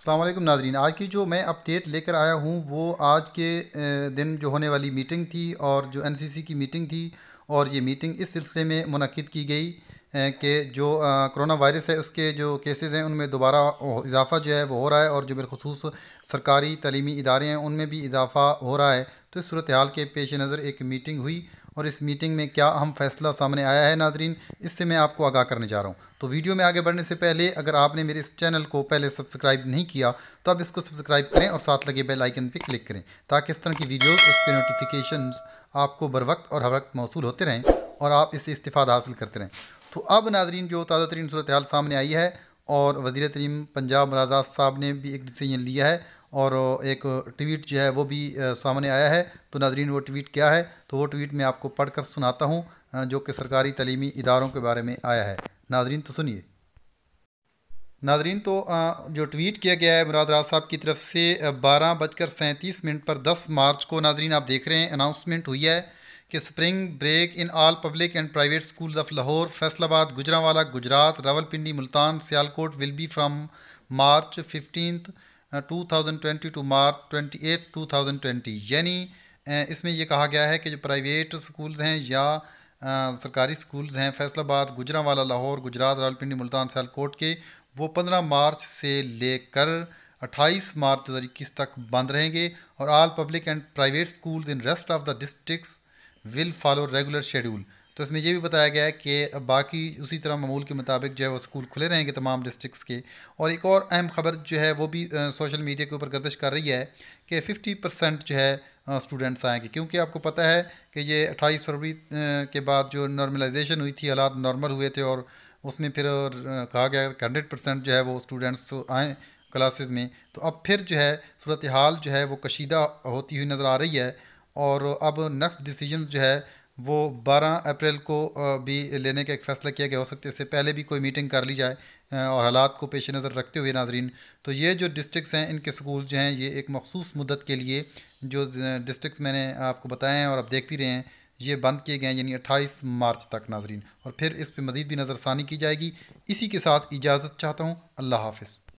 अल्लाम नाजरीन आज की जो मैं अपडेट लेकर आया हूँ वो आज के दिन जो होने वाली मीटिंग थी और जो एन की मीटिंग थी और ये मीटिंग इस सिलसिले में मनकद की गई कि जो करोना वायरस है उसके जो केसेस हैं उनमें दोबारा इजाफ़ा जो है वो हो रहा है और जो बिलखसूस सरकारी तलीमी इदारे हैं उनमें भी इजाफ़ा हो रहा है तो इस सूरत हाल के पेश नज़र एक मीटिंग हुई और इस मीटिंग में क्या अहम फैसला सामने आया है नाजरीन इससे मैं आपको आगाह करने जा रहा हूँ तो वीडियो में आगे बढ़ने से पहले अगर आपने मेरे इस चैनल को पहले सब्सक्राइब नहीं किया तो आप इसको सब्सक्राइब करें और साथ लगे बेल आइकन पर क्लिक करें ताकि इस तरह की वीडियोज़ उसके नोटिफिकेशन आपको बर वक्त और हर वक्त मौसू होते रहें और आप इससे इस्तीफ़ा हासिल करते रहें तो अब नाजरीन जो ताज़ा तरीन सूरत हाल सामने आई है और वजीर तरीम पंजाब मराजात साहब ने भी एक डिसीजन लिया है और एक ट्वीट जो है वो भी सामने आया है तो नाजरीन वो ट्वीट क्या है तो वो ट्वीट मैं आपको पढ़ कर सुनाता हूँ जो कि सरकारी तलीमी इदारों के बारे में आया है नाजरीन तो सुनिए नाजरीन तो जो ट्वीट किया गया है मुराद राज साहब की तरफ से बारह बजकर सैंतीस मिनट पर दस मार्च को नाजरीन आप देख रहे हैं अनाउंसमेंट हुई है कि spring break in all public and private schools of Lahore Faisalabad Gujranwala Gujrat Rawalpindi Multan Sialkot will be from March fifteen twenty two March thousand twenty यानी इसमें यह कहा गया है कि जो प्राइवेट स्कूल्स हैं या आ, सरकारी स्कूल्स हैं फैसलाबाद गुजरावाला लाहौर गुजरात रावलपिंडी मुल्तान सियालकोट के वो पंद्रह मार्च से लेकर 28 मार्च दो तक बंद रहेंगे और all public and private schools in rest of the districts will follow regular schedule तो इसमें यह भी बताया गया है कि बाकी उसी तरह मामूल के मुताबिक जो है वो स्कूल खुले रहेंगे तमाम डिस्ट्रिक्स के और एक और अहम खबर जो है वो भी आ, सोशल मीडिया के ऊपर गर्दिश कर रही है कि फिफ्टी परसेंट जो है स्टूडेंट्स आएंगे क्योंकि आपको पता है कि ये अट्ठाईस फरवरी के बाद जो नॉर्मलाइजेशन हुई थी हालात नॉर्मल हुए थे और उसमें फिर कहा गया कि हंड्रेड परसेंट जो है वो स्टूडेंट्स आए क्लासेस में तो अब फिर जो है सूरत हाल जो है वो कशीदा होती हुई नज़र आ रही है और अब नेक्स्ट डिसीजन जो है वो 12 अप्रैल को भी लेने का एक फ़ैसला किया गया हो सकता है इससे पहले भी कोई मीटिंग कर ली जाए और हालात को पेश नज़र रखते हुए नाजरीन तो ये जो डिस्ट्रिक्स हैं इनके स्कूल जो हैं ये एक मखसूस मुद्दत के लिए जो डिस्ट्रिक्स मैंने आपको बताए हैं और आप देख भी रहे हैं ये बंद किए गए हैं यानी अट्ठाईस मार्च तक नाजरीन और फिर इस पर मज़ीद भी नज़रसानी की जाएगी इसी के साथ इजाज़त चाहता हूँ अल्लाह हाफ़